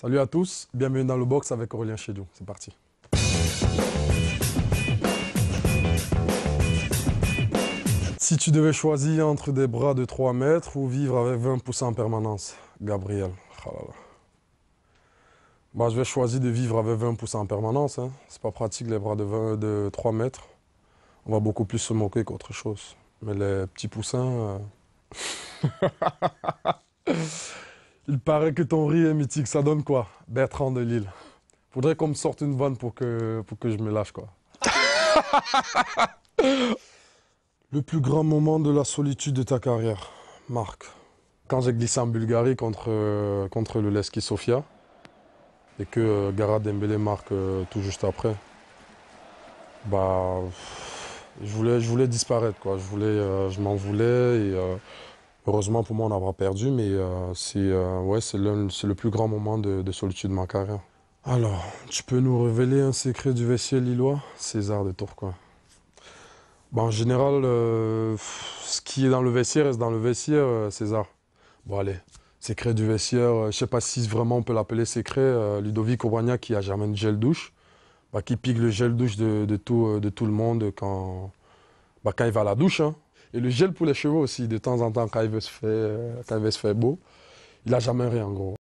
Salut à tous, bienvenue dans le box avec Aurélien Chedou. C'est parti. Si tu devais choisir entre des bras de 3 mètres ou vivre avec 20 poussins en permanence, Gabriel. Bah, je vais choisir de vivre avec 20 poussins en permanence. Hein. C'est pas pratique les bras de, 3 mètres. On va beaucoup plus se moquer qu'autre chose. Mais les petits poussins. Euh, Il paraît que ton riz est mythique. Ça donne quoi Bertrand de Lille. Faudrait qu'on me sorte une vanne pour que, pour que je me lâche, quoi. Le plus grand moment de la solitude de ta carrière, Marc. Quand j'ai glissé en Bulgarie contre, euh, contre le Leski Sofia et que euh, Gara Dembélé marque euh, tout juste après, bah, je voulais, je voulais disparaître, quoi. Je voulais, je m'en voulais et Heureusement pour moi, on pas perdu, mais euh, c'est euh, le, le, plus grand moment de, solitude de ma carrière. Alors, tu peux nous révéler un secret du vestiaire lillois César de Tourcoing. Bon, en général, euh, ce qui est dans le vestiaire reste dans le vestiaire, César. Bon, allez, secret du vestiaire, je sais pas si vraiment on peut l'appeler secret. Ludovic Obrania qui a jamais de gel douche, bah, qui pique le gel douche de, tout, de tout le monde bah, quand, il va à la douche. Hein. Et le gel pour les chevaux aussi, de temps en temps, quand il veut se faire, euh, quand il se beau, il n'a jamais rien en gros.